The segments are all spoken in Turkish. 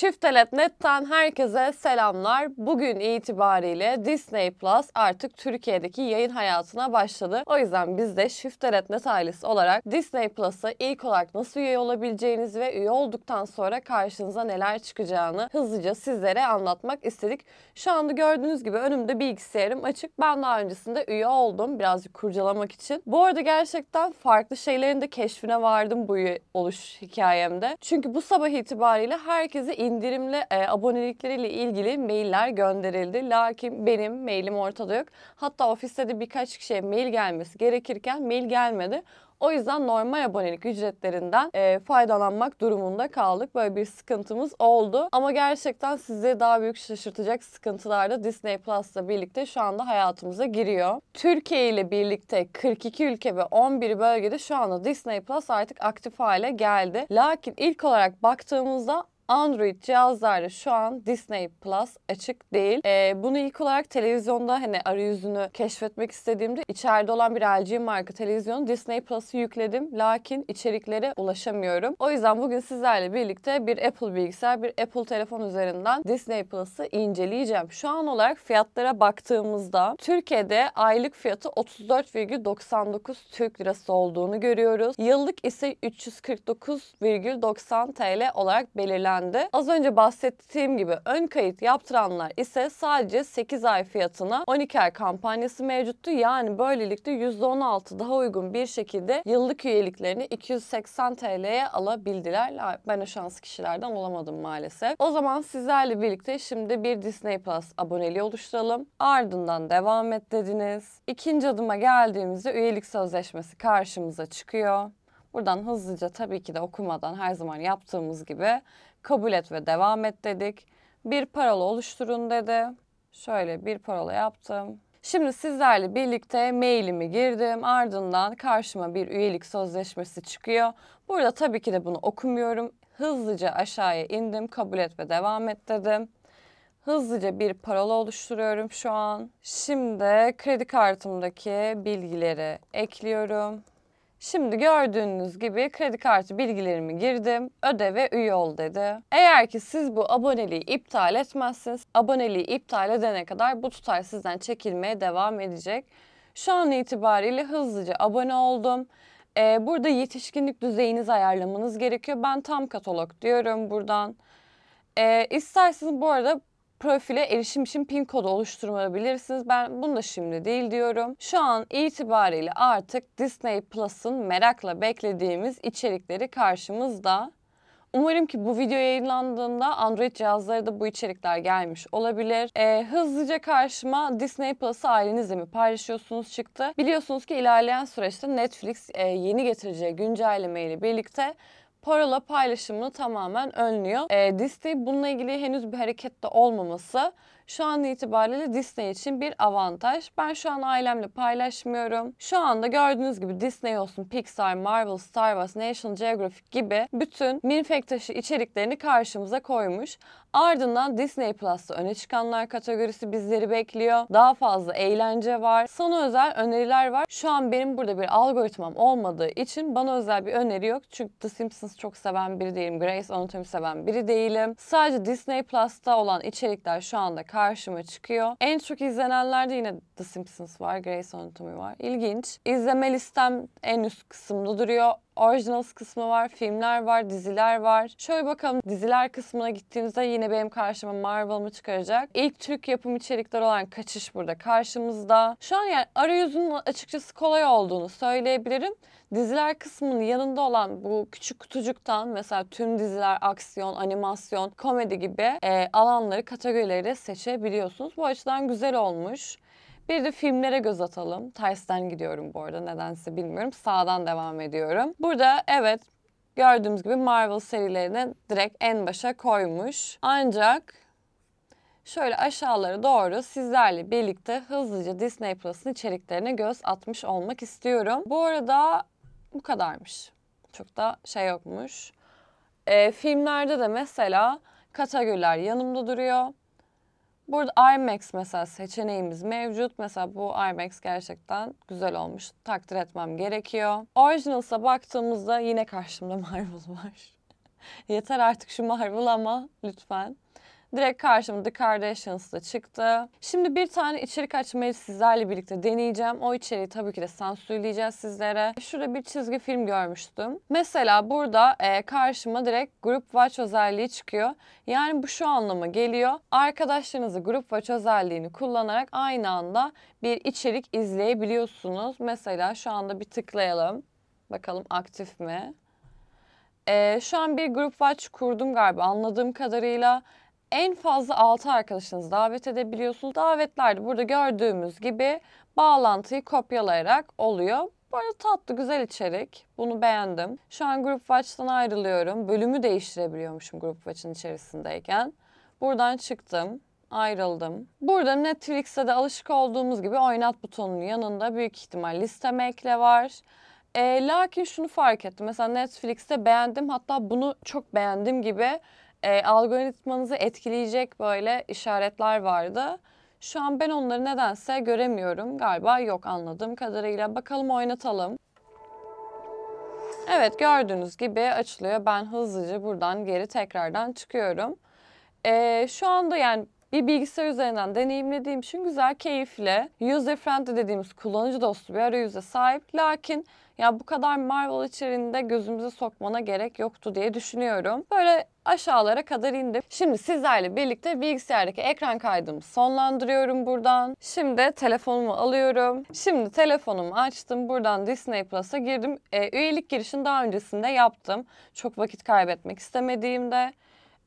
Çiftelet.net'ten herkese selamlar. Bugün itibariyle Disney Plus artık Türkiye'deki yayın hayatına başladı. O yüzden biz de Çiftelet.net ailesi olarak Disney Plus'a ilk olarak nasıl üye olabileceğiniz ve üye olduktan sonra karşınıza neler çıkacağını hızlıca sizlere anlatmak istedik. Şu anda gördüğünüz gibi önümde bilgisayarım açık. Ben daha öncesinde üye oldum birazcık kurcalamak için. Bu arada gerçekten farklı şeylerin de keşfine vardım bu üye oluş hikayemde. Çünkü bu sabah itibariyle herkese indirimle e, abonelikleriyle ilgili mailler gönderildi. Lakin benim mailim ortada yok. Hatta ofiste de birkaç kişiye mail gelmesi gerekirken mail gelmedi. O yüzden normal abonelik ücretlerinden e, faydalanmak durumunda kaldık. Böyle bir sıkıntımız oldu. Ama gerçekten sizi daha büyük şaşırtacak sıkıntılar da Disney Plus'la birlikte şu anda hayatımıza giriyor. Türkiye ile birlikte 42 ülke ve 11 bölgede şu anda Disney Plus artık aktif hale geldi. Lakin ilk olarak baktığımızda Android cihazlarda şu an Disney Plus açık değil. Ee, bunu ilk olarak televizyonda hani arayüzünü keşfetmek istediğimde içeride olan bir LG marka televizyonu Disney Plus'ı yükledim. Lakin içeriklere ulaşamıyorum. O yüzden bugün sizlerle birlikte bir Apple bilgisayar, bir Apple telefon üzerinden Disney Plus'ı inceleyeceğim. Şu an olarak fiyatlara baktığımızda Türkiye'de aylık fiyatı 34,99 Türk Lirası olduğunu görüyoruz. Yıllık ise 349,90 TL olarak belirlendi öğrendi. Az önce bahsettiğim gibi ön kayıt yaptıranlar ise sadece 8 ay fiyatına 12 ay kampanyası mevcuttu. Yani böylelikle %16 daha uygun bir şekilde yıllık üyeliklerini 280 TL'ye alabildiler. Ben o şanslı kişilerden olamadım maalesef. O zaman sizlerle birlikte şimdi bir Disney Plus aboneliği oluşturalım. Ardından devam et dediniz. İkinci adıma geldiğimizde üyelik sözleşmesi karşımıza çıkıyor. Buradan hızlıca tabii ki de okumadan her zaman yaptığımız gibi kabul et ve devam et dedik. Bir parola oluşturun dedi. Şöyle bir parola yaptım. Şimdi sizlerle birlikte mailimi girdim. Ardından karşıma bir üyelik sözleşmesi çıkıyor. Burada tabii ki de bunu okumuyorum. Hızlıca aşağıya indim. Kabul et ve devam et dedim. Hızlıca bir parola oluşturuyorum şu an. Şimdi kredi kartımdaki bilgileri ekliyorum. Şimdi gördüğünüz gibi kredi kartı bilgilerimi girdim, öde ve üye ol dedi. Eğer ki siz bu aboneliği iptal etmezsiniz, aboneliği iptal edene kadar bu tutar sizden çekilmeye devam edecek. Şu an itibariyle hızlıca abone oldum. Ee, burada yetişkinlik düzeyinizi ayarlamanız gerekiyor. Ben tam katalog diyorum buradan. Ee, isterseniz bu arada profile erişim için pin kodu oluşturabilirsiniz. Ben bunu da şimdi değil diyorum. Şu an itibariyle artık Disney Plus'ın merakla beklediğimiz içerikleri karşımızda. Umarım ki bu video yayınlandığında Android cihazlara da bu içerikler gelmiş olabilir. Ee, hızlıca karşıma Disney Plus'ı ailenizle mi paylaşıyorsunuz çıktı. Biliyorsunuz ki ilerleyen süreçte Netflix e, yeni getireceği güncelleme ile birlikte parola paylaşımını tamamen önlüyor. E, ee, Disney bununla ilgili henüz bir harekette olmaması şu an itibariyle Disney için bir avantaj. Ben şu an ailemle paylaşmıyorum. Şu anda gördüğünüz gibi Disney olsun, Pixar, Marvel, Star Wars, National Geographic gibi bütün minfek taşı içeriklerini karşımıza koymuş. Ardından Disney Plus'ta öne çıkanlar kategorisi bizleri bekliyor. Daha fazla eğlence var. Sana özel öneriler var. Şu an benim burada bir algoritmam olmadığı için bana özel bir öneri yok. Çünkü The Simpsons çok seven biri değilim. Grace Anatomy seven biri değilim. Sadece Disney Plus'ta olan içerikler şu anda karşımıza karşıma çıkıyor. En çok izlenenlerde yine The Simpsons var, Grey's Anatomy var. İlginç. İzleme listem en üst kısımda duruyor. Originals kısmı var, filmler var, diziler var. Şöyle bakalım diziler kısmına gittiğimizde yine benim karşıma Marvel'ımı çıkaracak. İlk Türk yapım içerikler olan Kaçış burada karşımızda. Şu an yani arayüzün açıkçası kolay olduğunu söyleyebilirim. Diziler kısmının yanında olan bu küçük kutucuktan mesela tüm diziler, aksiyon, animasyon, komedi gibi e, alanları, kategorileri seçebiliyorsunuz. Bu açıdan güzel olmuş. Bir de filmlere göz atalım. Tersten gidiyorum bu arada nedense bilmiyorum. Sağdan devam ediyorum. Burada evet gördüğümüz gibi Marvel serilerini direkt en başa koymuş. Ancak şöyle aşağılara doğru sizlerle birlikte hızlıca Disney Plus'ın içeriklerine göz atmış olmak istiyorum. Bu arada bu kadarmış. Çok da şey yokmuş. E, filmlerde de mesela Katagüller yanımda duruyor. Burada IMAX mesela seçeneğimiz mevcut. Mesela bu IMAX gerçekten güzel olmuş. Takdir etmem gerekiyor. Originals'a baktığımızda yine karşımda Marvel var. Yeter artık şu Marvel ama lütfen. Direkt karşımda The çıktı. Şimdi bir tane içerik açmayı sizlerle birlikte deneyeceğim. O içeriği tabii ki de sansürleyeceğiz sizlere. Şurada bir çizgi film görmüştüm. Mesela burada e, karşıma direkt Group Watch özelliği çıkıyor. Yani bu şu anlama geliyor. Arkadaşlarınızı Group Watch özelliğini kullanarak aynı anda bir içerik izleyebiliyorsunuz. Mesela şu anda bir tıklayalım. Bakalım aktif mi? Ee, şu an bir Group Watch kurdum galiba anladığım kadarıyla en fazla 6 arkadaşınızı davet edebiliyorsunuz. Davetlerde burada gördüğümüz gibi bağlantıyı kopyalayarak oluyor. Bu arada tatlı, güzel içerik. Bunu beğendim. Şu an Group Watch'tan ayrılıyorum. Bölümü değiştirebiliyormuşum Group Watch'ın içerisindeyken. Buradan çıktım ayrıldım. Burada Netflix'te de alışık olduğumuz gibi oynat butonunun yanında büyük ihtimal listeme ekle var. E, lakin şunu fark ettim. Mesela Netflix'te beğendim hatta bunu çok beğendim gibi e, algoritmanızı etkileyecek böyle işaretler vardı. Şu an ben onları nedense göremiyorum. Galiba yok anladığım kadarıyla. Bakalım oynatalım. Evet gördüğünüz gibi açılıyor. Ben hızlıca buradan geri tekrardan çıkıyorum. Ee, şu anda yani bir bilgisayar üzerinden deneyimlediğim için güzel, keyifli, user friendly dediğimiz kullanıcı dostu bir arayüze sahip. Lakin ya bu kadar Marvel içeriğinde gözümüze sokmana gerek yoktu diye düşünüyorum. Böyle aşağılara kadar indim. Şimdi sizlerle birlikte bilgisayardaki ekran kaydımı sonlandırıyorum buradan. Şimdi telefonumu alıyorum. Şimdi telefonumu açtım. Buradan Disney Plus'a girdim. E, üyelik girişini daha öncesinde yaptım. Çok vakit kaybetmek istemediğimde.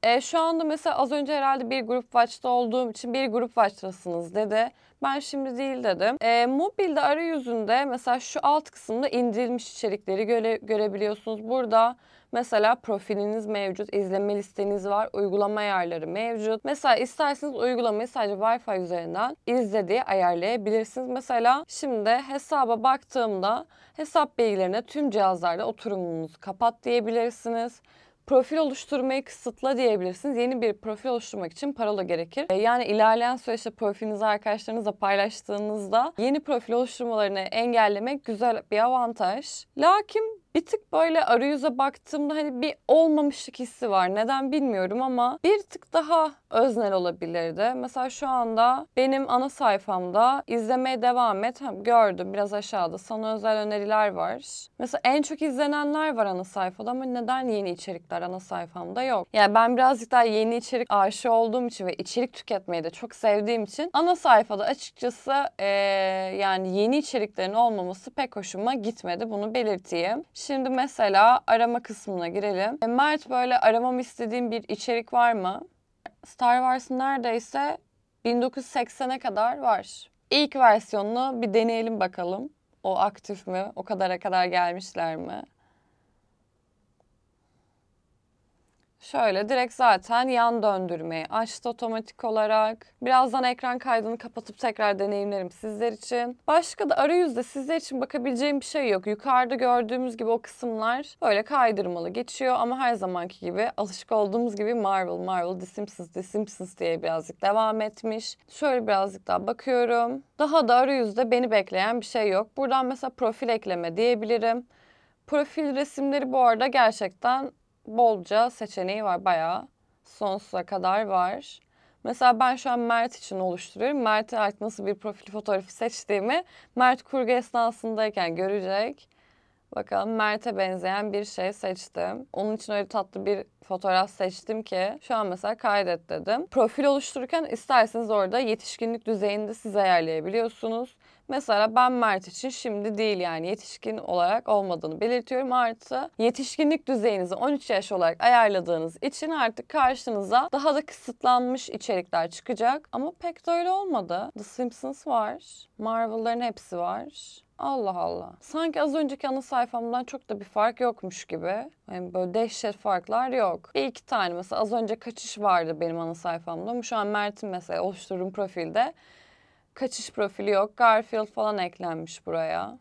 E, şu anda mesela az önce herhalde bir grup watch'ta olduğum için bir grup watch'tasınız dedi. Ben şimdi değil dedim. E, mobilde arayüzünde mesela şu alt kısımda indirilmiş içerikleri göre, görebiliyorsunuz. Burada mesela profiliniz mevcut, izleme listeniz var, uygulama ayarları mevcut. Mesela isterseniz uygulamayı sadece Wi-Fi üzerinden izle ayarlayabilirsiniz. Mesela şimdi hesaba baktığımda hesap bilgilerine tüm cihazlarda oturumunuzu kapat diyebilirsiniz. Profil oluşturmayı kısıtla diyebilirsiniz. Yeni bir profil oluşturmak için parola gerekir. E, yani ilerleyen süreçte profilinizi arkadaşlarınızla paylaştığınızda yeni profil oluşturmalarını engellemek güzel bir avantaj. Lakin bir tık böyle arayüze baktığımda hani bir olmamışlık hissi var. Neden bilmiyorum ama bir tık daha öznel olabilirdi. Mesela şu anda benim ana sayfamda izlemeye devam et. Gördüm biraz aşağıda sana özel öneriler var. Mesela en çok izlenenler var ana sayfada ama neden yeni içerikler ana sayfamda yok? Yani ben birazcık daha yeni içerik aşığı olduğum için ve içerik tüketmeyi de çok sevdiğim için ana sayfada açıkçası ee, yani yeni içeriklerin olmaması pek hoşuma gitmedi. Bunu belirteyim. Şimdi mesela arama kısmına girelim. E, Mert böyle aramam istediğim bir içerik var mı? Star Wars neredeyse 1980'e kadar var. İlk versiyonunu bir deneyelim bakalım. O aktif mi? O kadara kadar gelmişler mi? Şöyle direkt zaten yan döndürmeyi açtı otomatik olarak. Birazdan ekran kaydını kapatıp tekrar deneyimlerim sizler için. Başka da arayüzde sizler için bakabileceğim bir şey yok. Yukarıda gördüğümüz gibi o kısımlar böyle kaydırmalı geçiyor ama her zamanki gibi alışık olduğumuz gibi Marvel, Marvel, The Simpsons, The Simpsons diye birazcık devam etmiş. Şöyle birazcık daha bakıyorum. Daha da arayüzde beni bekleyen bir şey yok. Buradan mesela profil ekleme diyebilirim. Profil resimleri bu arada gerçekten bolca seçeneği var bayağı. Sonsuza kadar var. Mesela ben şu an Mert için oluşturuyorum. Mert artık nasıl bir profil fotoğrafı seçtiğimi Mert kurgu esnasındayken görecek. Bakalım Mert'e benzeyen bir şey seçtim. Onun için öyle tatlı bir fotoğraf seçtim ki şu an mesela kaydet dedim. Profil oluştururken isterseniz orada yetişkinlik düzeyinde siz ayarlayabiliyorsunuz. Mesela ben Mert için şimdi değil yani yetişkin olarak olmadığını belirtiyorum. Artı yetişkinlik düzeyinizi 13 yaş olarak ayarladığınız için artık karşınıza daha da kısıtlanmış içerikler çıkacak. Ama pek de öyle olmadı. The Simpsons var. Marvel'ların hepsi var. Allah Allah. Sanki az önceki ana sayfamdan çok da bir fark yokmuş gibi. Yani böyle dehşet farklar yok. Bir iki tane mesela az önce kaçış vardı benim ana sayfamda. Şu an Mert'in mesela oluşturduğum profilde Kaçış profili yok. Garfield falan eklenmiş buraya.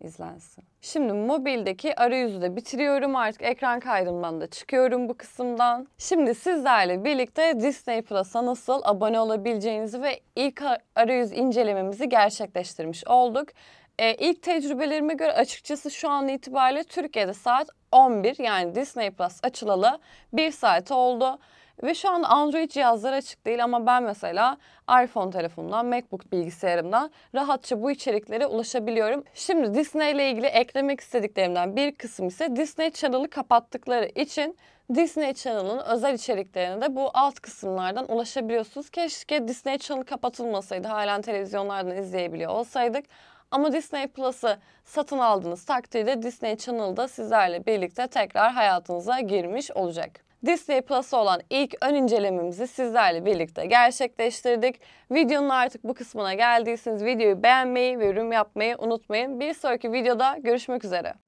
İzlensin. Şimdi mobildeki arayüzü de bitiriyorum. Artık ekran kaydımdan da çıkıyorum bu kısımdan. Şimdi sizlerle birlikte Disney Plus'a nasıl abone olabileceğinizi ve ilk arayüz incelememizi gerçekleştirmiş olduk. E, ilk tecrübelerime göre açıkçası şu an itibariyle Türkiye'de saat 11 yani Disney Plus açılalı bir saat oldu. Ve şu an Android cihazlar açık değil ama ben mesela iPhone telefonumdan, MacBook bilgisayarımdan rahatça bu içeriklere ulaşabiliyorum. Şimdi Disney ile ilgili eklemek istediklerimden bir kısım ise Disney Channel'ı kapattıkları için Disney Channel'ın özel içeriklerine de bu alt kısımlardan ulaşabiliyorsunuz. Keşke Disney Channel kapatılmasaydı, halen televizyonlardan izleyebiliyor olsaydık. Ama Disney Plus'ı satın aldığınız takdirde Disney Channel'da sizlerle birlikte tekrar hayatınıza girmiş olacak. Disney Plus'a olan ilk ön incelememizi sizlerle birlikte gerçekleştirdik. Videonun artık bu kısmına geldiyseniz videoyu beğenmeyi ve yorum yapmayı unutmayın. Bir sonraki videoda görüşmek üzere.